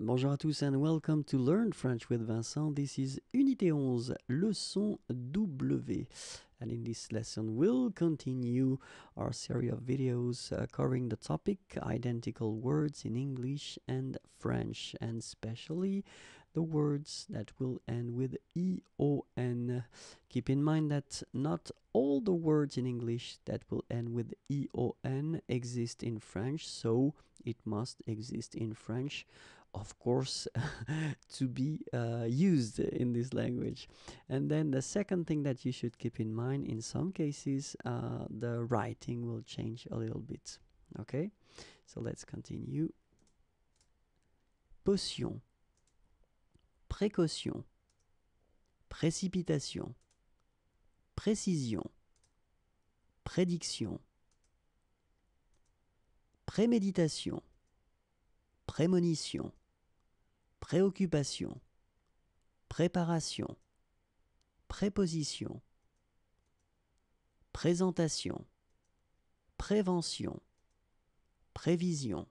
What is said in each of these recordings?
Bonjour à tous and welcome to Learn French with Vincent. This is Unité 11, leçon W. And in this lesson, we'll continue our series of videos uh, covering the topic identical words in English and French, and especially the words that will end with EON. Keep in mind that not all the words in English that will end with EON exist in French, so it must exist in French of course to be uh, used in this language and then the second thing that you should keep in mind in some cases uh, the writing will change a little bit okay so let's continue potion précaution précipitation précision prédiction préméditation prémonition préoccupation, préparation, préposition, présentation, prévention, prévision,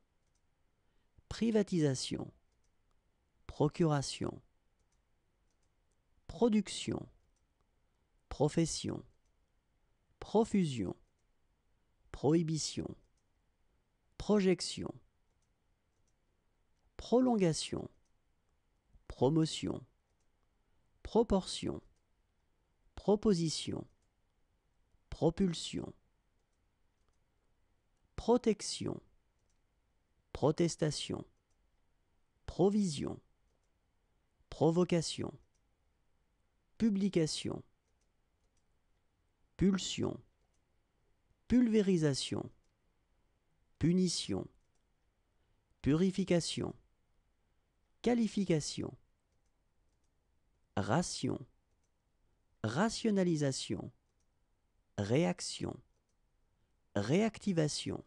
privatisation, procuration, production, profession, profusion, prohibition, projection, prolongation, promotion, proportion, proposition, propulsion, protection, protestation, provision, provocation, publication, pulsion, pulvérisation, punition, purification. Qualification. Ration. Rationalisation. Réaction. Réactivation.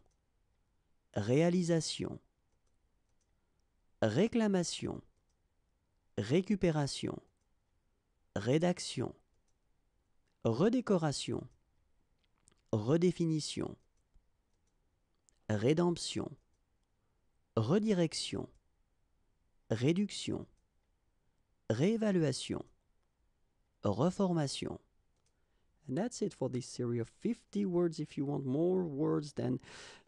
Réalisation. Réclamation. Récupération. Rédaction. Redécoration. Redéfinition. Rédemption. Redirection réduction, réévaluation, reformation. And that's it for this series of 50 words. If you want more words, then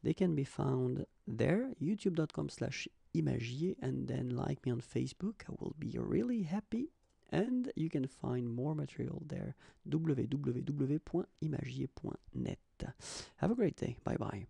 they can be found there, youtube.com slash imagier, and then like me on Facebook. I will be really happy. And you can find more material there, www.imagier.net. Have a great day. Bye bye.